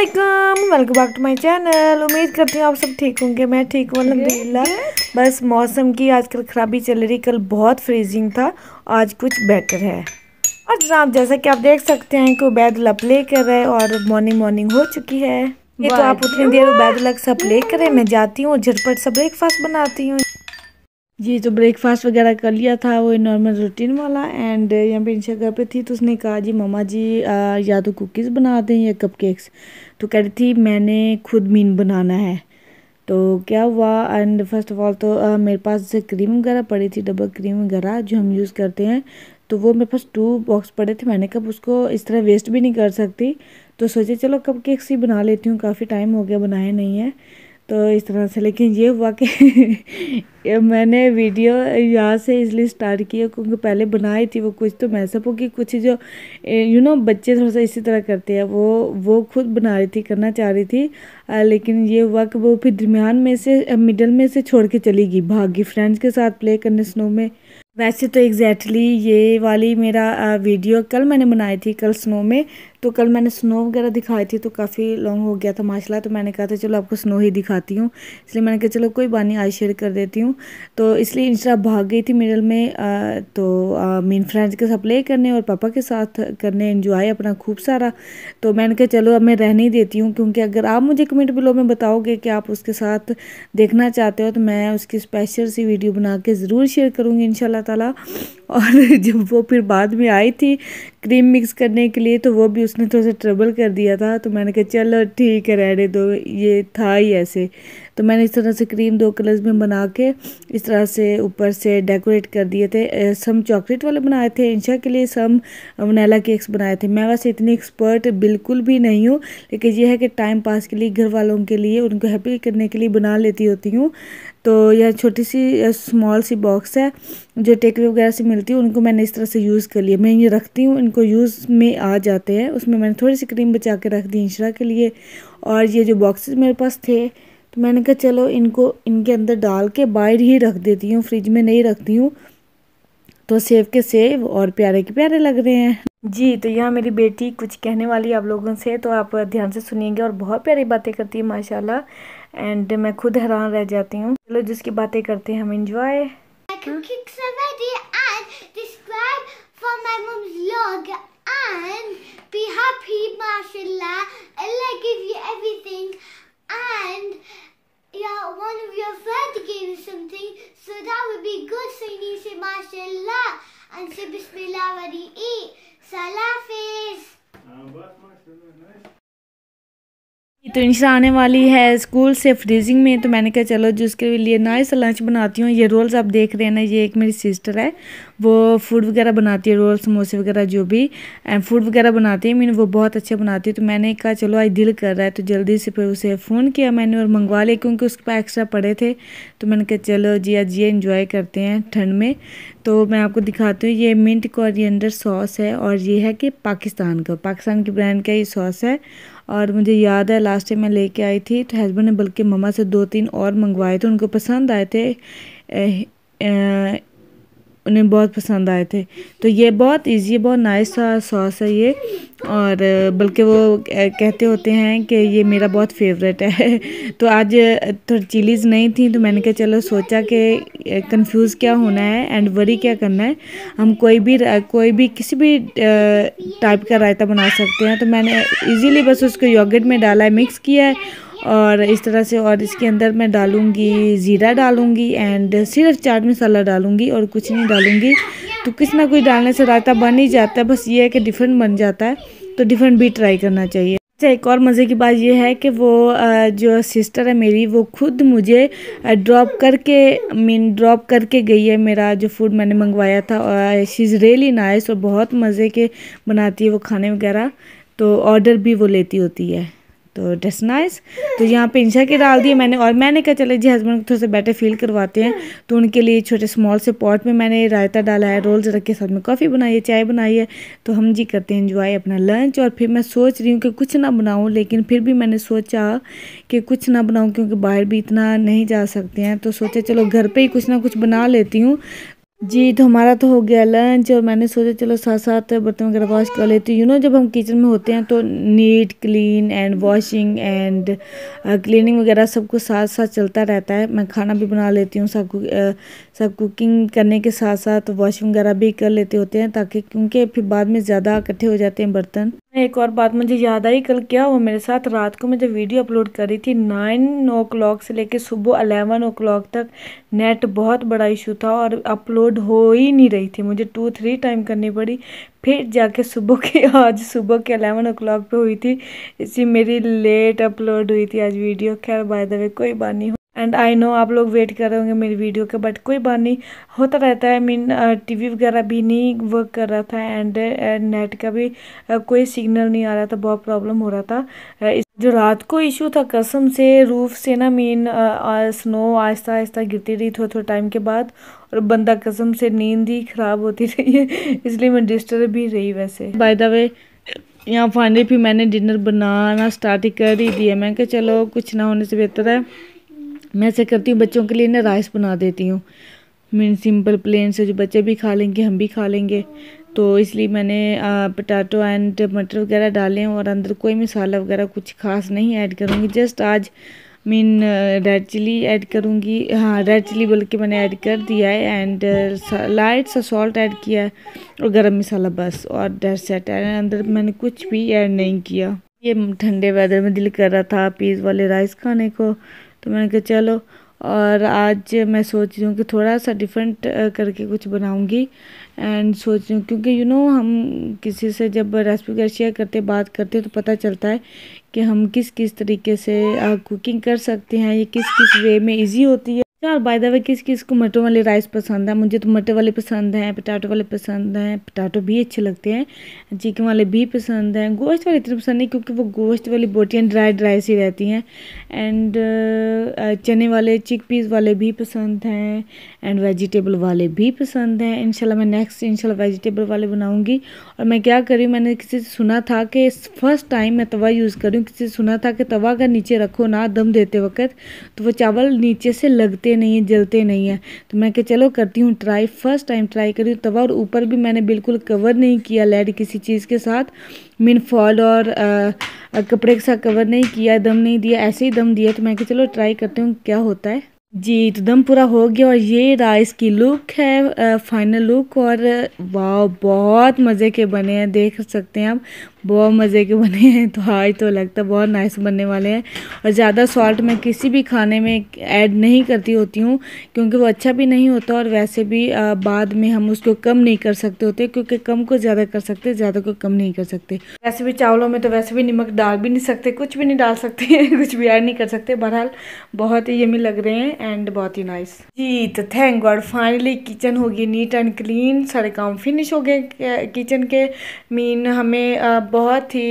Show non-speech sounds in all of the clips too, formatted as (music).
Aslam welcome back to my channel उम्मीद करती हूँ आप सब ठीक होंगे मैं ठीक हूँ अलहमदिल्ला बस मौसम की आजकल ख़राबी चल रही कल बहुत फ्रीजिंग था आज कुछ बेटर है और जनाब जैसा कि आप देख सकते हैं कि ला प्ले कर रहा है और मॉर्निंग मॉर्निंग हो चुकी है ये तो आप उतनी देर लग सब प्ले करें मैं जाती हूँ झटपट सा ब्रेकफास्ट बनाती हूँ जी जो तो ब्रेकफास्ट वगैरह कर लिया था वो नॉर्मल रूटीन वाला एंड यहाँ पे इंशा घर पे थी तो उसने कहा जी मामा जी आ, या तो कुकीज़ बना दें या कपकेक्स तो कह रही थी मैंने खुद मीन बनाना है तो क्या हुआ एंड फर्स्ट ऑफ ऑल तो आ, मेरे पास क्रीम वगैरह पड़ी थी डबल क्रीम वगैरह जो हम यूज़ करते हैं तो वो मेरे पास टू बॉक्स पड़े थे मैंने कब उसको इस तरह वेस्ट भी नहीं कर सकती तो सोचे चलो कप केक्स ही बना लेती हूँ काफ़ी टाइम हो गया बनाए नहीं है तो इस तरह से लेकिन ये हुआ कि (laughs) मैंने वीडियो यहाँ से इसलिए स्टार्ट किया क्योंकि पहले बनाई थी वो कुछ तो मैसअप होगी कुछ जो यू नो बच्चे थोड़ा सा इसी तरह करते हैं वो वो खुद बना रही थी करना चाह रही थी आ, लेकिन ये हुआ कि वो फिर दरमियान में से मिडल में से छोड़ के चली गई भागी फ्रेंड्स के साथ प्ले करने स्नो में वैसे तो एग्जैक्टली exactly ये वाली मेरा वीडियो कल मैंने बनाई थी कल स्नो में तो कल मैंने स्नो वगैरह दिखाई थी तो काफ़ी लॉन्ग हो गया था माशाल्लाह तो मैंने कहा था चलो आपको स्नो ही दिखाती हूँ इसलिए मैंने कहा चलो कोई बानी आज शेयर कर देती हूँ तो इसलिए इंस्टा भाग गई थी मिडल में आ, तो आ, मीन फ्रेंड्स के साथ प्ले करने और पापा के साथ करने इन्जॉय अपना खूब सारा तो मैंने कहा चलो अब मैं रहने ही देती हूँ क्योंकि अगर आप मुझे कमेंट बिलो में बताओगे कि आप उसके साथ देखना चाहते हो तो मैं उसकी स्पेशल सी वीडियो बना के ज़रूर शेयर करूँगी इन ताला और (laughs) जब वो फिर बाद में आई थी क्रीम मिक्स करने के लिए तो वो भी उसने थोड़ा सा ट्रबल कर दिया था तो मैंने कहा चलो ठीक है रहने दो ये था ही ऐसे तो मैंने इस तरह से क्रीम दो कलर्स में बना के इस तरह से ऊपर से डेकोरेट कर दिए थे सम चॉकलेट वाले बनाए थे इंशा के लिए सम वनीला केक्स बनाए थे मैं वैसे इतनी एक्सपर्ट बिल्कुल भी नहीं हूँ लेकिन यह है कि टाइम पास के लिए घर वालों के लिए उनको हैप्पी करने के लिए बना लेती होती हूँ तो यह छोटी सी स्मॉल सी बॉक्स है जो टेकवे वगैरह से मिलती है उनको मैंने इस तरह से यूज़ कर लिया मैं ये रखती हूँ इनको यूज़ में आ जाते हैं उसमें मैंने थोड़ी सी क्रीम बचा के रख दी इंशरा के लिए और ये जो बॉक्सेस मेरे पास थे तो मैंने कहा चलो इनको इनके अंदर डाल के बाहर ही रख देती हूँ फ्रिज में नहीं रखती हूँ तो सेव के सेव और प्यारे के प्यारे लग रहे हैं जी तो यहाँ मेरी बेटी कुछ कहने वाली है आप लोगों से तो आप ध्यान से सुनिएगा और बहुत प्यारी बातें करती है माशाल्लाह एंड मैं खुद हैरान रह जाती हूँ चलो जिसकी बातें करते हैं हम इंजॉय Tabi'i, Salafis हाँ, तो इंशा आने वाली है स्कूल से फ्रीजिंग में तो मैंने कहा चलो जो उसके लिए नाइस लंच बनाती हूँ ये रोल्स आप देख रहे हैं ना ये एक मेरी सिस्टर है वो फूड वगैरह बनाती है रोल समोसे वगैरह जो भी एंड फूड वगैरह बनाती है मैंने वो बहुत अच्छे बनाती है तो मैंने कहा चलो आज दिल कर रहा है तो जल्दी से फिर उसे फ़ोन किया मैंने और मंगवा लिया क्योंकि उसके पास एक्स्ट्रा पड़े थे तो मैंने कहा चलो जी आज ये इन्जॉय करते हैं ठंड में तो मैं आपको दिखाती हूँ ये मिंट कोरिएंडर सॉस है और ये है कि पाकिस्तान का पाकिस्तान की ब्रांड का ये सॉस है और मुझे याद है लास्ट टाइम मैं लेके आई थी तो हस्बैंड ने बल्कि ममा से दो तीन और मंगवाए थे उनको पसंद आए थे ए, ए, उन्हें बहुत पसंद आए थे तो ये बहुत इजी बहुत नाइस सा सॉस है ये और बल्कि वो कहते होते हैं कि ये मेरा बहुत फेवरेट है (laughs) तो आज थोड़ी चिलीज़ नहीं थी तो मैंने कहा चलो सोचा कि कंफ्यूज क्या होना है एंड वरी क्या करना है हम कोई भी कोई भी किसी भी टाइप का रायता बना सकते हैं तो मैंने इजीली बस उसको योगट में डाला है मिक्स किया है और इस तरह से और इसके अंदर मैं डालूँगी ज़ीरा डालूँगी एंड सिर्फ चाट मसाला डालूँगी और कुछ नहीं डालूँगी तो किसी ना कुछ डालने से रायता बन ही जाता है बस ये है कि डिफरेंट बन जाता है तो डिफरेंट भी ट्राई करना चाहिए अच्छा एक और मज़े की बात यह है कि वो जो सिस्टर है मेरी वो खुद मुझे ड्रॉप करके मीन ड्रॉप करके गई है मेरा जो फूड मैंने मंगवाया था और शी इज़ रियली नाइस और बहुत मज़े के बनाती है वो खाने वगैरह तो ऑर्डर भी वो लेती होती है तो डेट्स नाइस तो यहाँ पे इंशा के डाल दिए मैंने और मैंने कहा चले जी हस्बैंड को थोड़ा सा बेटर फील करवाते हैं तो उनके लिए छोटे स्मॉल से पॉट में मैंने रायता डाला है रोल्स रख के साथ में कॉफ़ी बनाई है चाय बनाई है तो हम जी करते हैं इंजॉय अपना लंच और फिर मैं सोच रही हूँ कि कुछ ना बनाऊँ लेकिन फिर भी मैंने सोचा कि कुछ ना बनाऊँ क्योंकि बाहर भी इतना नहीं जा सकते हैं तो सोचा चलो घर पर ही कुछ ना कुछ बना लेती हूँ जी तो हमारा तो हो गया लंच और मैंने सोचा चलो साथ साथ बर्तन वगैरह वॉश कर लेती हूँ यू नो जब हम किचन में होते हैं तो neat clean and washing and cleaning वगैरह सब कुछ साथ साथ चलता रहता है मैं खाना भी बना लेती हूँ सब कुक uh, सब कुकिंग करने के साथ साथ वॉशिंग वगैरह भी कर लेते होते हैं ताकि क्योंकि फिर बाद में ज़्यादा इकट्ठे हो जाते हैं बर्तन एक और बात मुझे याद आई कल क्या हुआ मेरे साथ रात को मैं जब वीडियो अपलोड कर रही थी नाइन ओ क्लॉक से लेके सुबह अलेवन ओ क्लॉक तक नेट बहुत बड़ा इशू था और अपलोड हो ही नहीं रही थी मुझे टू थ्री टाइम करनी पड़ी फिर जाके सुबह के आज सुबह के अलेवन ओ क्लॉक पर हुई थी इसी मेरी लेट अपलोड हुई थी आज वीडियो खैर बाय द वे कोई बात नहीं एंड आई नो आप लोग वेट कर रहे होंगे मेरी वीडियो के बट कोई बात नहीं होता रहता है मीन टीवी uh, वगैरह भी नहीं वर्क कर रहा था एंड नेट uh, का भी uh, कोई सिग्नल नहीं आ रहा था बहुत प्रॉब्लम हो रहा था जो रात को इशू था कसम से रूफ से ना मीन स्नो आहिस्ता आहिस्ता गिरती रही थोड़े थोड़े टाइम के बाद और बंदा कसम से नींद ही ख़राब होती (laughs) रही है इसलिए मैं डिस्टर्ब भी रही वैसे बाय द वे यहाँ फाइनली फिर मैंने डिनर बनाना स्टार्ट ही कर ही दिया मैं कहा चलो कुछ ना होने से बेहतर है मैं ऐसा करती हूँ बच्चों के लिए ना राइस बना देती हूँ मीन सिंपल प्लेन से जो बच्चे भी खा लेंगे हम भी खा लेंगे तो इसलिए मैंने पटाटो एंड मटर वगैरह डाले हैं और अंदर कोई मसाला वगैरह कुछ खास नहीं ऐड करूँगी जस्ट आज मीन रेड चिली ऐड करूँगी हाँ रेड चिली बोल के मैंने ऐड कर दिया है एंड लाइट सा सॉल्ट ऐड किया है और गर्म मसाला बस और डेट सेट अंदर मैंने कुछ भी ऐड नहीं किया ये ठंडे वेदर में दिल कर रहा था पीस वाले राइस खाने को तो मैंने कहा चलो और आज मैं सोच रही हूँ कि थोड़ा सा डिफरेंट करके कुछ बनाऊँगी एंड सोच रही हूँ क्योंकि यू you नो know, हम किसी से जब रेसिपी वगैरह शेयर करते बात करते तो पता चलता है कि हम किस किस तरीके से कुकिंग कर सकते हैं ये किस किस वे में इजी होती है यार बाय द वे किस किस को मटर वाले राइस पसंद है मुझे तो मटर वाले पसंद हैं पटाटो वाले पसंद हैं पटाटो भी अच्छे लगते हैं चिकन वाले भी पसंद हैं गोश्त वाले इतने पसंद नहीं क्योंकि वो गोश्त वाली बोटियाँ ड्राई ड्राई सी रहती हैं एंड uh, uh, चने वाले चिक पीस वाले भी पसंद हैं एंड वेजिटेबल वाले भी पसंद हैं इनशाला मैं नेक्स्ट इनशाला वेजिटेबल वाले बनाऊँगी और मैं क्या करी मैंने किसी से सुना था कि फर्स्ट टाइम मैं तवा यूज़ करूँ किसी से सुना था कि तवा का नीचे रखो ना दम देते वक्त तो वो चावल नीचे से लगते टूटते नहीं है जलते नहीं है तो मैं कहा चलो करती हूँ ट्राई फर्स्ट टाइम ट्राई करी हूँ तवा और ऊपर भी मैंने बिल्कुल कवर नहीं किया लेड किसी चीज़ के साथ मीन फॉल और आ, कपड़े के साथ कवर नहीं किया दम नहीं दिया ऐसे ही दम दिया तो मैं कहा चलो ट्राई करती हूँ क्या होता है जी तो दम पूरा हो गया और ये राइस की लुक है आ, फाइनल लुक और वाह बहुत मज़े के बने हैं देख सकते हैं आप बहुत मज़े के बने हैं तो आज तो लगता बहुत नाइस बनने वाले हैं और ज़्यादा सॉल्ट मैं किसी भी खाने में ऐड नहीं करती होती हूँ क्योंकि वो अच्छा भी नहीं होता और वैसे भी बाद में हम उसको कम नहीं कर सकते होते क्योंकि कम को ज़्यादा कर सकते ज़्यादा को कम नहीं कर सकते वैसे भी चावलों में तो वैसे भी नमक डाल भी नहीं सकते कुछ भी नहीं डाल सकते (laughs) कुछ भी ऐड नहीं कर सकते बहरहाल बहुत ही यमी लग रहे हैं एंड बहुत ही नाइस जी तो थैंक गॉड फाइनली किचन होगी नीट एंड क्लीन सारे काम फिनिश हो गए किचन के मीन हमें बहुत ही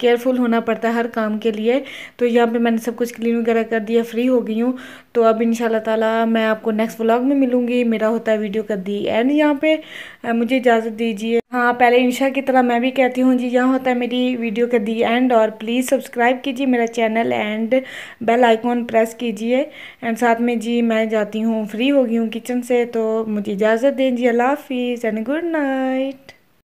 केयरफुल होना पड़ता है हर काम के लिए तो यहाँ पे मैंने सब कुछ क्लीन वगैरह कर दिया फ्री हो गई हूँ तो अब इन ताला मैं आपको नेक्स्ट व्लॉग में मिलूँगी मेरा होता है वीडियो का दी एंड यहाँ पे मुझे इजाज़त दीजिए हाँ पहले इंशा की तरह मैं भी कहती हूँ जी यहाँ होता है मेरी वीडियो का दी एंड और प्लीज़ सब्सक्राइब कीजिए मेरा channel and bell icon press कीजिए एंड साथ में जी मैं जाती हूँ फ्री हो गई हूँ किचन से तो मुझे इजाज़त दें जी अल्लाह हाफिज़ एंड गुड नाइट